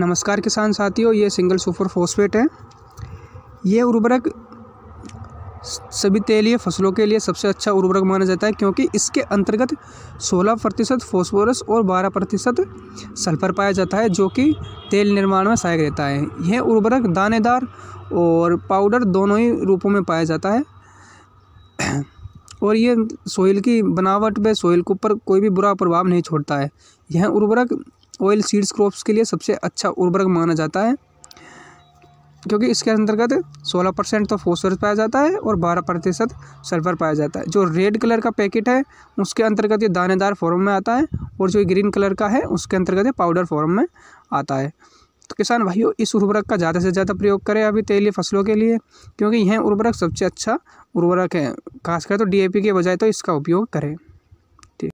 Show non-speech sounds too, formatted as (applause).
नमस्कार किसान साथियों ये सिंगल सुपर फॉस्फेट है ये उर्वरक सभी तेलीय फसलों के लिए सबसे अच्छा उर्वरक माना जाता है क्योंकि इसके अंतर्गत 16 प्रतिशत फॉस्फोरस और 12 प्रतिशत सल्फर पाया जाता है जो कि तेल निर्माण में सहायक रहता है यह उर्वरक दानेदार और पाउडर दोनों ही रूपों में पाया जाता है (clears throat) और ये सोइल की बनावट में सोइल के ऊपर कोई भी बुरा प्रभाव नहीं छोड़ता है यह उर्वरक ऑयल सीड्स क्रॉप्स के लिए सबसे अच्छा उर्वरक माना जाता है क्योंकि इसके अंतर्गत 16 परसेंट तो फोसफरस पाया जाता है और 12 प्रतिशत सल्फर पाया जाता है जो रेड कलर का पैकेट है उसके अंतर्गत ये दानेदार फॉर्म में आता है और जो ग्रीन कलर का है उसके अंतर्गत ये पाउडर फॉर्म में आता है तो किसान भाइयों इस उर्वरक का ज़्यादा से ज़्यादा प्रयोग करें अभी तेलीय फसलों के लिए क्योंकि यह उर्वरक सबसे अच्छा उर्वरक है खासकर तो डी के बजाय तो इसका उपयोग करें